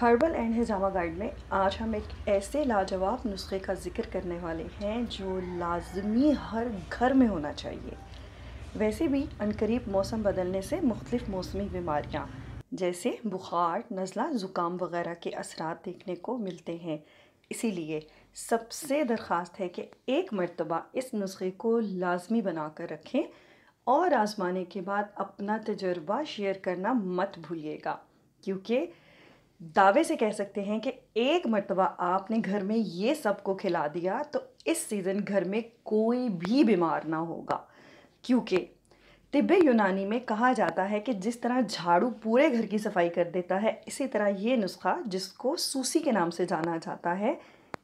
Herbal and hijama guide में आज हम एक ऐसे लाजवाब नुस्खे का जिक्र करने वाले हैं जो लाजमी हर घर में होना चाहिए वैसे भी अनकरीब मौसम बदलने से मुख्तफ मौसमी बीमारियाँ जैसे बुखार नज़ला ज़ुकाम वगैरह के असरा देखने को मिलते हैं इसीलिए सबसे दरख्वास्त है कि एक मरतबा इस नुस्खे को लाजमी बना कर रखें और आज़माने के बाद अपना तजर्बा शेयर करना मत भूलिएगा क्योंकि दावे से कह सकते हैं कि एक मरतबा आपने घर में ये सब को खिला दिया तो इस सीज़न घर में कोई भी बीमार ना होगा क्योंकि तिब्बे यूनानी में कहा जाता है कि जिस तरह झाड़ू पूरे घर की सफाई कर देता है इसी तरह ये नुस्खा जिसको सूसी के नाम से जाना जाता है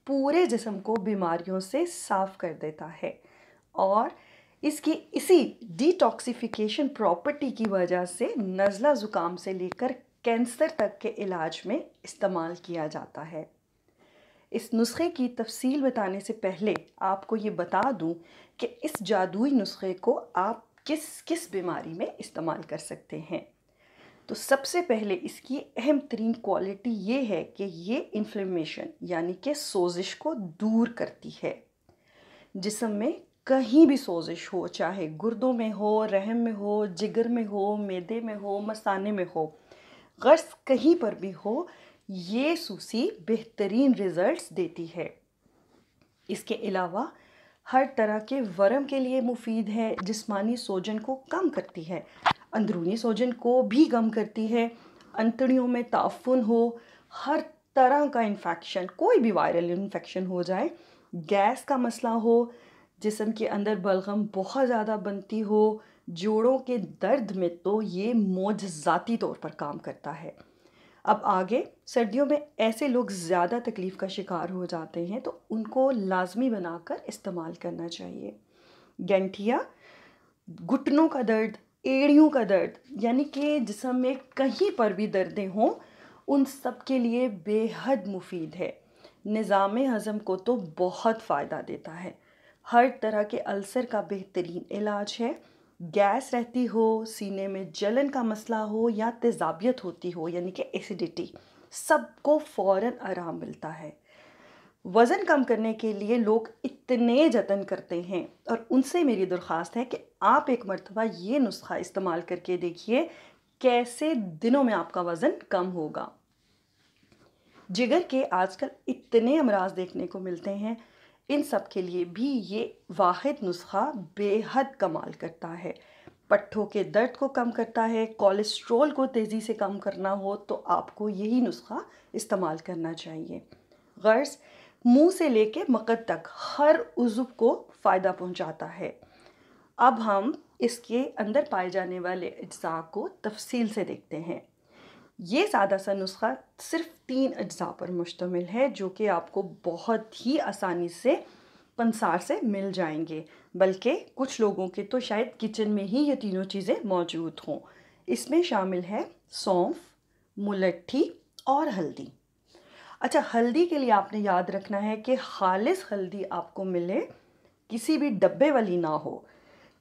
पूरे जिसम को बीमारियों से साफ कर देता है और इसकी इसी डिटॉक्सिफिकेशन प्रॉपर्टी की वजह से नज़ला ज़ुकाम से लेकर कैंसर तक के इलाज में इस्तेमाल किया जाता है इस नुस्खे की तफसील बताने से पहले आपको ये बता दूं कि इस जादुई नुस्खे को आप किस किस बीमारी में इस्तेमाल कर सकते हैं तो सबसे पहले इसकी अहम तरीन क्वालिटी ये है कि ये इन्फ्लेमेशन यानी कि सोजिश को दूर करती है जिसम में कहीं भी सोजिश हो चाहे गुर्दों में हो रहम में हो जिगर में हो मैदे में हो मसाने में हो गर्ज कहीं पर भी हो ये सूसी बेहतरीन रिजल्ट्स देती है इसके अलावा हर तरह के वरम के लिए मुफीद है जिस्मानी सोजन को कम करती है अंदरूनी सोजन को भी कम करती है अंतड़ियों में ताफुन हो हर तरह का इन्फेक्शन कोई भी वायरल इन्फेक्शन हो जाए गैस का मसला हो जिसम के अंदर बलगम बहुत ज़्यादा बनती हो जोड़ों के दर्द में तो ये मोजाती तौर पर काम करता है अब आगे सर्दियों में ऐसे लोग ज़्यादा तकलीफ़ का शिकार हो जाते हैं तो उनको लाजमी बनाकर इस्तेमाल करना चाहिए गेंठिया घुटनों का दर्द एड़ियों का दर्द यानी कि जिसम में कहीं पर भी दर्दें हों उन सब के लिए बेहद मुफीद है निज़ाम हज़म को तो बहुत फ़ायदा देता है हर तरह के अल्सर का बेहतरीन इलाज है गैस रहती हो सीने में जलन का मसला हो या तेज़ाबियत होती हो यानी कि एसिडिटी सबको फ़ौर आराम मिलता है वज़न कम करने के लिए लोग इतने जतन करते हैं और उनसे मेरी दरख्वास्त है कि आप एक मरतबा ये नुस्खा इस्तेमाल करके देखिए कैसे दिनों में आपका वज़न कम होगा जिगर के आजकल इतने अमराज देखने को मिलते हैं इन सब के लिए भी ये वाहिद नुस्खा बेहद कमाल करता है पट्ठों के दर्द को कम करता है कोलेस्ट्रॉल को तेज़ी से कम करना हो तो आपको यही नुस्खा इस्तेमाल करना चाहिए गर्ज मुंह से लेके मकद तक हर उज़ुब को फ़ायदा पहुंचाता है अब हम इसके अंदर पाए जाने वाले अज्जा को तफसील से देखते हैं ये सादा सा नुस्खा सिर्फ तीन अज्जा पर मुश्तमिल है जो कि आपको बहुत ही आसानी से पंसार से मिल जाएंगे बल्कि कुछ लोगों के तो शायद किचन में ही ये तीनों चीज़ें मौजूद हों इसमें शामिल है सौंफ मुलट्ठी और हल्दी अच्छा हल्दी के लिए आपने याद रखना है कि खालिस हल्दी आपको मिले किसी भी डब्बे वाली ना हो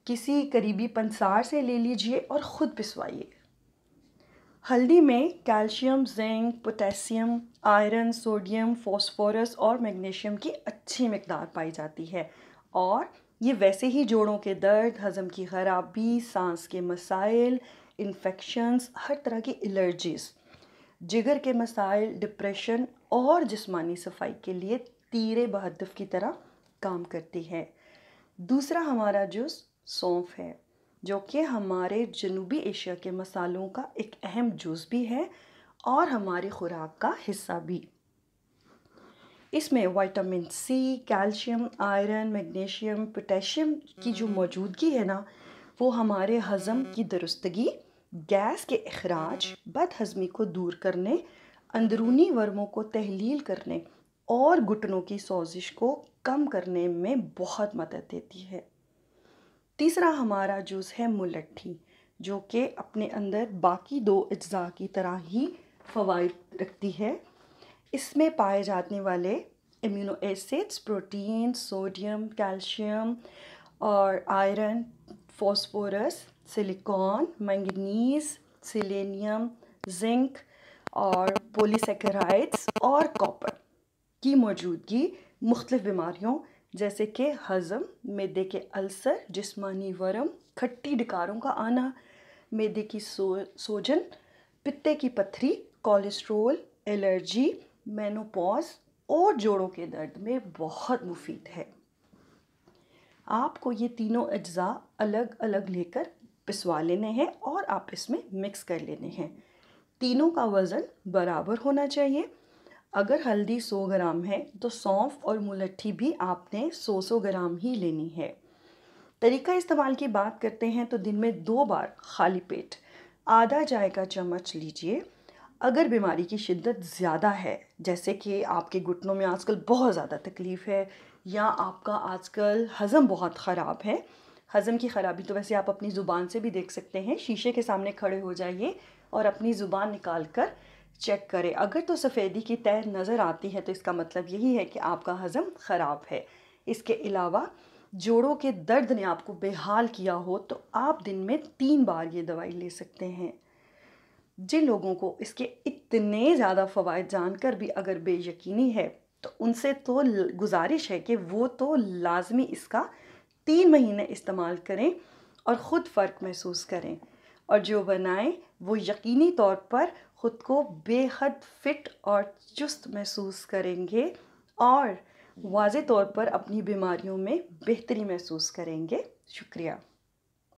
किसी करीबी पंसार से ले लीजिए और ख़ुद पिसवाइए हल्दी में calcium zinc potassium iron sodium phosphorus और मैग्नीशियम की अच्छी मकदार पाई जाती है और ये वैसे ही जोड़ों के दर्द हज़म की खराबी सांस के मसाइल इन्फेक्शंस हर तरह की एलर्जीज़ जिगर के मसाइल डिप्रेशन और जिस्मानी सफाई के लिए तीरे बहदफ की तरह काम करती है दूसरा हमारा जूस सौंफ है जो कि हमारे जनूबी एशिया के मसालों का एक अहम जूस भी है और हमारी खुराक का हिस्सा भी इसमें vitamin C calcium iron magnesium potassium की जो हम्म। मौजूदगी है ना वो हमारे हज़म की दुरुस्तगी गैस के अखराज बद हज़मी को दूर करने अंदरूनी वर्मों को तहलील करने और घुटनों की सोजिश को कम करने में बहुत मदद देती है तीसरा हमारा जूस है मुलट्ठी जो कि अपने अंदर बाकी दो अज्जा की तरह ही फ़वाद रखती है इसमें पाए जाने वाले amino acids protein sodium calcium और iron phosphorus silicon manganese selenium zinc और पोलीसेकेराइड्स और कॉपर की मौजूदगी मुख्तफ बीमारियों जैसे कि हज़म मैदे के अल्सर जिस्मानी वरम खट्टी डकारों का आना मैदे की सो सोजन पित्ते की पथरी कोलेस्ट्रोल एलर्जी मेनोपॉज और जोड़ों के दर्द में बहुत मुफीद है आपको ये तीनों अज्जा अलग अलग लेकर पिसवा लेने हैं और आप इसमें मिक्स कर लेने हैं तीनों का वज़न बराबर होना चाहिए अगर हल्दी 100 ग्राम है तो सौंफ और मुलट्ठी भी आपने 100-100 ग्राम ही लेनी है तरीका इस्तेमाल की बात करते हैं तो दिन में दो बार खाली पेट आधा चाय का चम्मच लीजिए अगर बीमारी की शिद्दत ज़्यादा है जैसे कि आपके घुटनों में आजकल बहुत ज़्यादा तकलीफ़ है या आपका आजकल हज़म बहुत ख़राब है हज़म की ख़राबी तो वैसे आप अपनी ज़ुबान से भी देख सकते हैं शीशे के सामने खड़े हो जाइए और अपनी ज़ुबान निकाल कर चेक करें अगर तो सफ़ेदी की तय नज़र आती है तो इसका मतलब यही है कि आपका हज़म ख़राब है इसके अलावा जोड़ों के दर्द ने आपको बेहाल किया हो तो आप दिन में तीन बार ये दवाई ले सकते हैं जिन लोगों को इसके इतने ज़्यादा फ़वाद जानकर भी अगर बेयकीनी है तो उनसे तो गुजारिश है कि वो तो लाजमी इसका तीन महीने इस्तेमाल करें और ख़ुद फ़र्क महसूस करें और जो बनाएं वो यकीनी तौर पर ख़ुद को बेहद फिट और चुस्त महसूस करेंगे और वाज तौर पर अपनी बीमारियों में बेहतरी महसूस करेंगे शुक्रिया